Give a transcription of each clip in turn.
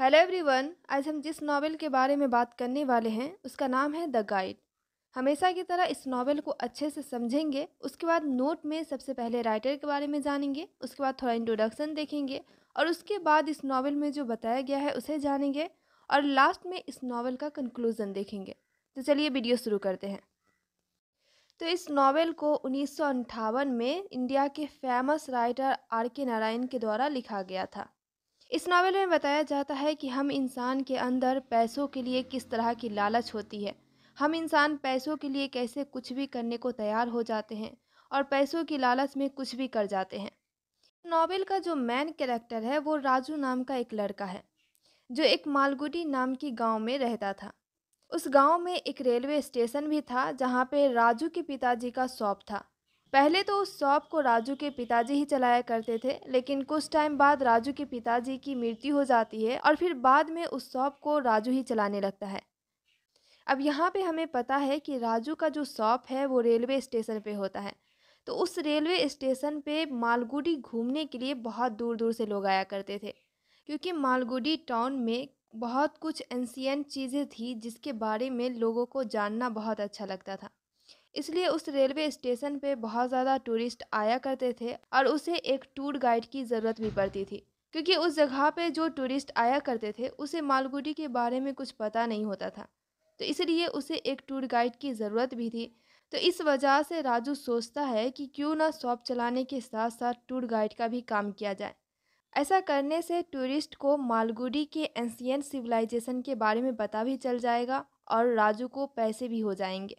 hello everyone आज हम जिस नावल के बारे में बात करने वाले हैं उसका नाम है द गाइड हमेशा की तरह इस नावल को अच्छे से समझेंगे उसके बाद नोट में सबसे पहले राइटर के बारे में जानेंगे उसके बाद थोड़ा इंट्रोडक्शन देखेंगे और उसके बाद इस नावल में जो बताया गया है उसे जानेंगे और लास्ट में इस नावल का कंक्लूज़न देखेंगे तो चलिए वीडियो शुरू करते हैं तो इस नावल को उन्नीस में इंडिया के फेमस राइटर आर के नारायण के द्वारा लिखा गया था इस नावल में बताया जाता है कि हम इंसान के अंदर पैसों के लिए किस तरह की लालच होती है हम इंसान पैसों के लिए कैसे कुछ भी करने को तैयार हो जाते हैं और पैसों की लालच में कुछ भी कर जाते हैं नावल का जो मेन कैरेक्टर है वो राजू नाम का एक लड़का है जो एक मालगुडी नाम की गांव में रहता था उस गांव में एक रेलवे स्टेशन भी था जहां पे राजू के पिताजी का शॉप था पहले तो उस शॉप को राजू के पिताजी ही चलाया करते थे लेकिन कुछ टाइम बाद राजू के पिताजी की मृत्यु हो जाती है और फिर बाद में उस शॉप को राजू ही चलाने लगता है अब यहाँ पे हमें पता है कि राजू का जो शॉप है वो रेलवे स्टेशन पे होता है तो उस रेलवे स्टेशन पे मालगुडी घूमने के लिए बहुत दूर दूर से लोग आया करते थे क्योंकि मालगुडी टाउन में बहुत कुछ एंशियन चीज़ें थी जिसके बारे में लोगों को जानना बहुत अच्छा लगता था इसलिए उस रेलवे स्टेशन पे बहुत ज़्यादा टूरिस्ट आया करते थे और उसे एक टूर गाइड की ज़रूरत भी पड़ती थी क्योंकि उस जगह पे जो टूरिस्ट आया करते थे उसे मालगुडी के बारे में कुछ पता नहीं होता था तो इसलिए उसे एक टूर गाइड की ज़रूरत भी थी तो इस वजह से राजू सोचता है कि क्यों ना शॉप चलाने के साथ साथ टूर गाइड का भी काम किया जाए ऐसा करने से टूरिस्ट को मालगुडी के एंशियन सिविलाइजेशन के बारे में पता भी चल जाएगा और राजू को पैसे भी हो जाएंगे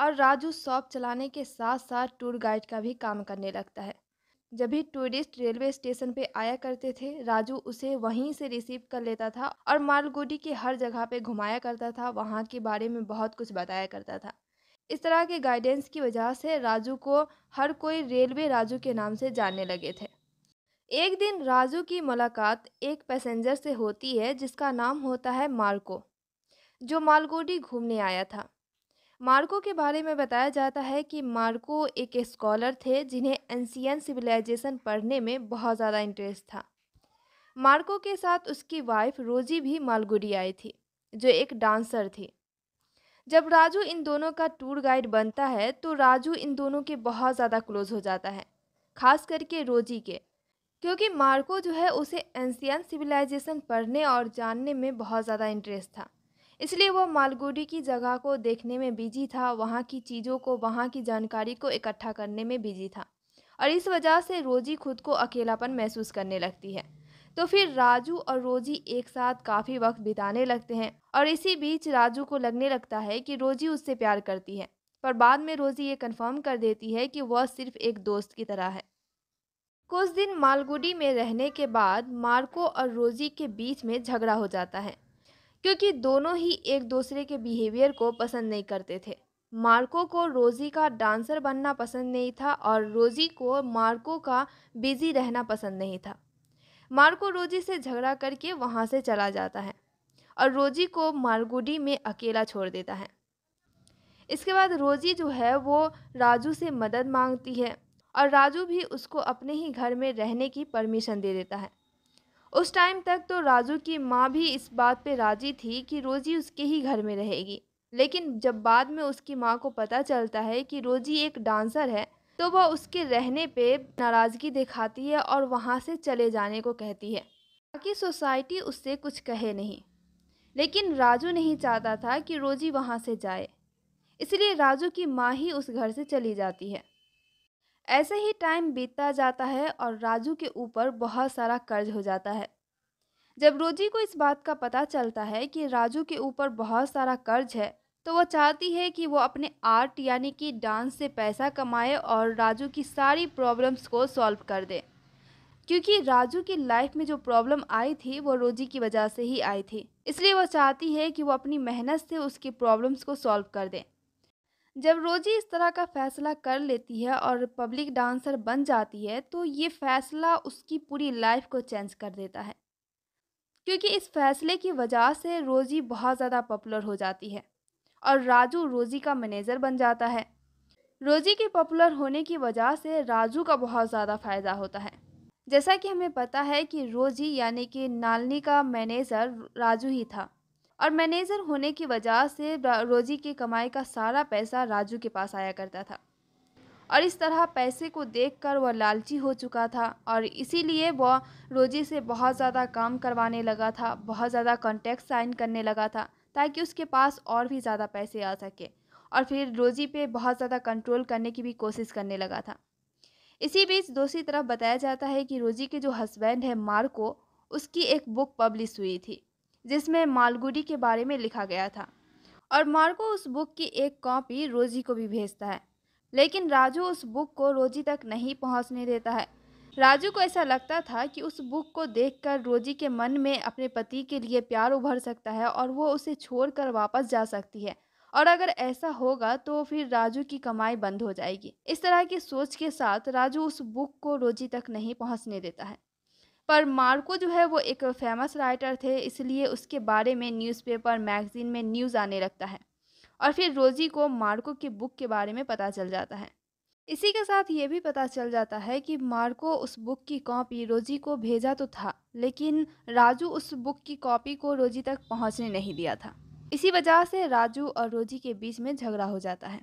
और राजू शॉप चलाने के साथ साथ टूर गाइड का भी काम करने लगता है जब भी टूरिस्ट रेलवे स्टेशन पे आया करते थे राजू उसे वहीं से रिसीव कर लेता था और मालगुडी के हर जगह पे घुमाया करता था वहाँ के बारे में बहुत कुछ बताया करता था इस तरह के गाइडेंस की वजह से राजू को हर कोई रेलवे राजू के नाम से जानने लगे थे एक दिन राजू की मुलाकात एक पैसेंजर से होती है जिसका नाम होता है मार्को जो मालगोडी घूमने आया था मार्को के बारे में बताया जाता है कि मार्को एक स्कॉलर थे जिन्हें एनसियन सिविलाइजेशन पढ़ने में बहुत ज़्यादा इंटरेस्ट था मार्को के साथ उसकी वाइफ रोजी भी मालगुडी आई थी जो एक डांसर थी जब राजू इन दोनों का टूर गाइड बनता है तो राजू इन दोनों के बहुत ज़्यादा क्लोज हो जाता है खास करके रोजी के क्योंकि मार्को जो है उसे एंशियन सिविलाइजेशन पढ़ने और जानने में बहुत ज़्यादा इंटरेस्ट था इसलिए वह मालगुडी की जगह को देखने में बिजी था वहाँ की चीज़ों को वहाँ की जानकारी को इकट्ठा करने में बिजी था और इस वजह से रोजी खुद को अकेलापन महसूस करने लगती है तो फिर राजू और रोजी एक साथ काफ़ी वक्त बिताने लगते हैं और इसी बीच राजू को लगने लगता है कि रोजी उससे प्यार करती है पर बाद में रोजी ये कन्फर्म कर देती है कि वह सिर्फ एक दोस्त की तरह है कुछ दिन मालगुडी में रहने के बाद मार्को और रोजी के बीच में झगड़ा हो जाता है क्योंकि दोनों ही एक दूसरे के बिहेवियर को पसंद नहीं करते थे मार्को को रोज़ी का डांसर बनना पसंद नहीं था और रोज़ी को मार्को का बिजी रहना पसंद नहीं था मार्को रोजी से झगड़ा करके वहाँ से चला जाता है और रोजी को मारगुडी में अकेला छोड़ देता है इसके बाद रोजी जो है वो राजू से मदद मांगती है और राजू भी उसको अपने ही घर में रहने की परमिशन दे देता है उस टाइम तक तो राजू की माँ भी इस बात पे राजी थी कि रोज़ी उसके ही घर में रहेगी लेकिन जब बाद में उसकी माँ को पता चलता है कि रोजी एक डांसर है तो वह उसके रहने पे नाराज़गी दिखाती है और वहाँ से चले जाने को कहती है ताकि सोसाइटी उससे कुछ कहे नहीं लेकिन राजू नहीं चाहता था कि रोजी वहाँ से जाए इसलिए राजू की माँ ही उस घर से चली जाती है ऐसे ही टाइम बीतता जाता है और राजू के ऊपर बहुत सारा कर्ज हो जाता है जब रोजी को इस बात का पता चलता है कि राजू के ऊपर बहुत सारा कर्ज है तो वो चाहती है कि वो अपने आर्ट यानी कि डांस से पैसा कमाए और राजू की सारी प्रॉब्लम्स को सॉल्व कर दे क्योंकि राजू की लाइफ में जो प्रॉब्लम आई थी वो रोजी की वजह से ही आई थी इसलिए वो चाहती है कि वो अपनी मेहनत से उसकी प्रॉब्लम्स को सॉल्व कर दें जब रोजी इस तरह का फ़ैसला कर लेती है और पब्लिक डांसर बन जाती है तो ये फ़ैसला उसकी पूरी लाइफ को चेंज कर देता है क्योंकि इस फैसले की वजह से रोजी बहुत ज़्यादा पॉपुलर हो जाती है और राजू रोजी का मैनेजर बन जाता है रोजी के पॉपुलर होने की वजह से राजू का बहुत ज़्यादा फ़ायदा होता है जैसा कि हमें पता है कि रोजी यानी कि नालनी का मैनेजर राजू ही था और मैनेजर होने की वजह से रोजी की कमाई का सारा पैसा राजू के पास आया करता था और इस तरह पैसे को देखकर वह लालची हो चुका था और इसीलिए वह रोजी से बहुत ज़्यादा काम करवाने लगा था बहुत ज़्यादा कॉन्टैक्ट साइन करने लगा था ताकि उसके पास और भी ज़्यादा पैसे आ सके और फिर रोजी पे बहुत ज़्यादा कंट्रोल करने की भी कोशिश करने लगा था इसी बीच दूसरी तरफ बताया जाता है कि रोजी के जो हस्बैंड है मार्को उसकी एक बुक पब्लिश हुई थी जिसमें मालगुडी के बारे में लिखा गया था और मार्को उस बुक की एक कॉपी रोजी को भी भेजता है लेकिन राजू उस बुक को रोजी तक नहीं पहुंचने देता है राजू को ऐसा लगता था कि उस बुक को देखकर रोजी के मन में अपने पति के लिए प्यार उभर सकता है और वो उसे छोड़कर वापस जा सकती है और अगर ऐसा होगा तो फिर राजू की कमाई बंद हो जाएगी इस तरह की सोच के साथ राजू उस बुक को रोजी तक नहीं पहुंचने देता है पर मार्को जो है वो एक फेमस राइटर थे इसलिए उसके बारे में न्यूज़पेपर मैगज़ीन में न्यूज़ आने लगता है और फिर रोज़ी को मार्को की बुक के बारे में पता चल जाता है इसी के साथ ये भी पता चल जाता है कि मार्को उस बुक की कॉपी रोजी को भेजा तो था लेकिन राजू उस बुक की कॉपी को रोजी तक पहुंचने नहीं दिया था इसी वजह से राजू और रोजी के बीच में झगड़ा हो जाता है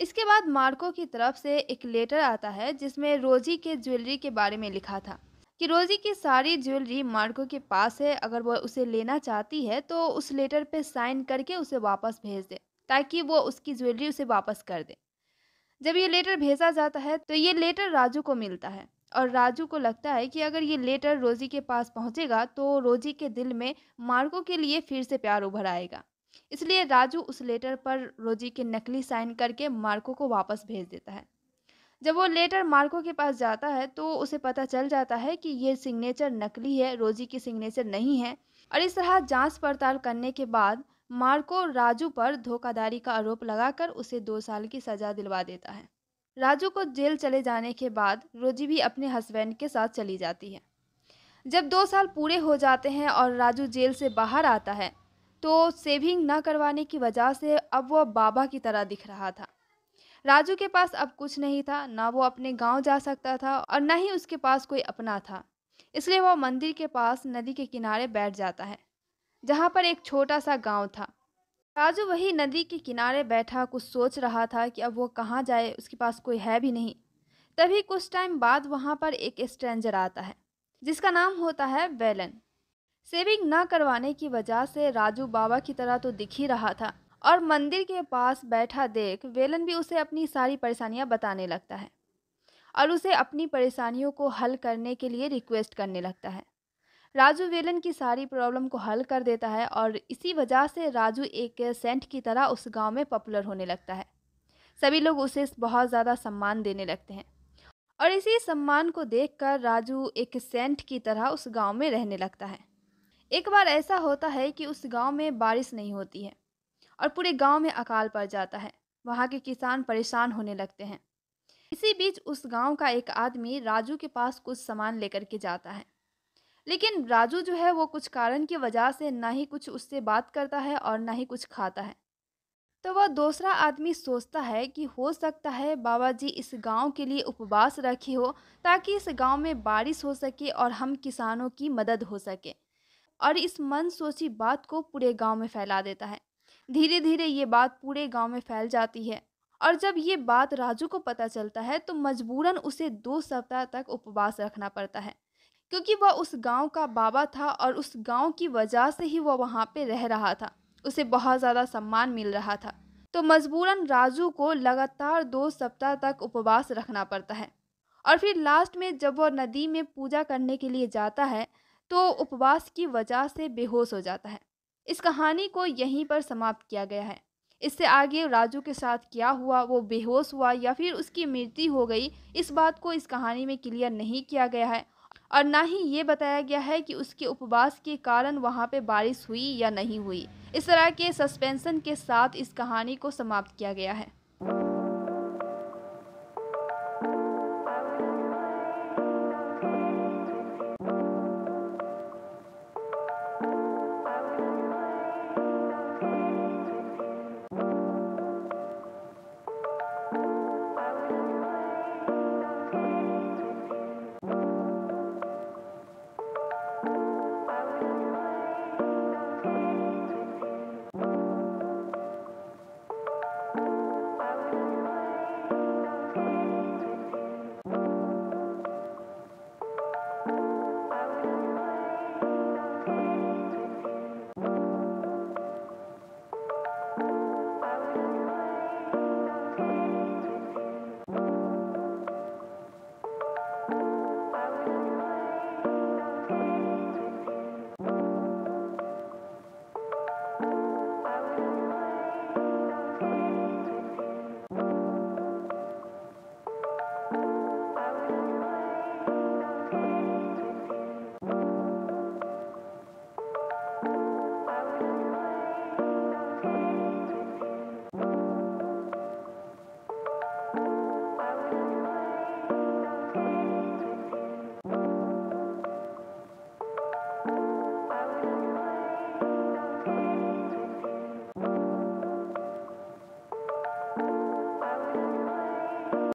इसके बाद मार्को की तरफ से एक लेटर आता है जिसमें रोजी के ज्वेलरी के बारे में लिखा था कि रोज़ी की सारी ज्वेलरी मार्को के पास है अगर वह उसे लेना चाहती है तो उस लेटर पे साइन करके उसे वापस भेज दे ताकि वो उसकी ज्वेलरी उसे वापस कर दे जब ये लेटर भेजा जाता है तो ये लेटर राजू को मिलता है और राजू को लगता है कि अगर ये लेटर रोजी के पास पहुँचेगा तो रोजी के दिल में मार्को के लिए फिर से प्यार उभर आएगा इसलिए राजू उस लेटर पर रोजी के नकली साइन करके मार्को को वापस भेज देता है जब वो लेटर मार्को के पास जाता है तो उसे पता चल जाता है कि ये सिग्नेचर नकली है रोजी की सिग्नेचर नहीं है और इस तरह जांच पड़ताल करने के बाद मार्को राजू पर धोखाधड़ी का आरोप लगाकर उसे दो साल की सज़ा दिलवा देता है राजू को जेल चले जाने के बाद रोजी भी अपने हस्बैंड के साथ चली जाती है जब दो साल पूरे हो जाते हैं और राजू जेल से बाहर आता है तो सेविंग ना करवाने की वजह से अब वह बाबा की तरह दिख रहा था राजू के पास अब कुछ नहीं था ना वो अपने गांव जा सकता था और ना ही उसके पास कोई अपना था इसलिए वह मंदिर के पास नदी के किनारे बैठ जाता है जहाँ पर एक छोटा सा गांव था राजू वही नदी के किनारे बैठा कुछ सोच रहा था कि अब वो कहाँ जाए उसके पास कोई है भी नहीं तभी कुछ टाइम बाद वहाँ पर एक स्ट्रेंजर आता है जिसका नाम होता है वेलन सेविंग ना करवाने की वजह से राजू बाबा की तरह तो दिख ही रहा था और मंदिर के पास बैठा देख वेलन भी उसे अपनी सारी परेशानियां बताने लगता है और उसे अपनी परेशानियों को हल करने के लिए रिक्वेस्ट करने लगता है राजू वेलन की सारी प्रॉब्लम को हल कर देता है और इसी वजह से राजू एक सेंट की तरह उस गांव में पॉपुलर होने लगता है सभी लोग उसे बहुत ज़्यादा सम्मान देने लगते हैं और इसी सम्मान को देखकर राजू एक सेंट की तरह उस गांव में रहने लगता है एक बार ऐसा होता है कि उस गांव में बारिश नहीं होती है और पूरे गांव में अकाल पड़ जाता है वहाँ के किसान परेशान होने लगते हैं इसी बीच उस गांव का एक आदमी राजू के पास कुछ सामान लेकर के जाता है लेकिन राजू जो है वो कुछ कारण की वजह से ना ही कुछ उससे बात करता है और ना ही कुछ खाता है तो वह दूसरा आदमी सोचता है कि हो सकता है बाबा जी इस गांव के लिए उपवास रखे हो ताकि इस गांव में बारिश हो सके और हम किसानों की मदद हो सके और इस मन सोची बात को पूरे गांव में फैला देता है धीरे धीरे ये बात पूरे गांव में फैल जाती है और जब ये बात राजू को पता चलता है तो मजबूरन उसे दो सप्ताह तक उपवास रखना पड़ता है क्योंकि वह उस गांव का बाबा था और उस गांव की वजह से ही वह वहाँ पे रह रहा था उसे बहुत ज़्यादा सम्मान मिल रहा था तो मजबूरन राजू को लगातार दो सप्ताह तक उपवास रखना पड़ता है और फिर लास्ट में जब वह नदी में पूजा करने के लिए जाता है तो उपवास की वजह से बेहोश हो जाता है इस कहानी को यहीं पर समाप्त किया गया है इससे आगे राजू के साथ क्या हुआ वो बेहोश हुआ या फिर उसकी मृत्यु हो गई इस बात को इस कहानी में क्लियर नहीं किया गया है और ना ही ये बताया गया है कि उसके उपवास के कारण वहाँ पे बारिश हुई या नहीं हुई इस तरह के सस्पेंसन के साथ इस कहानी को समाप्त किया गया है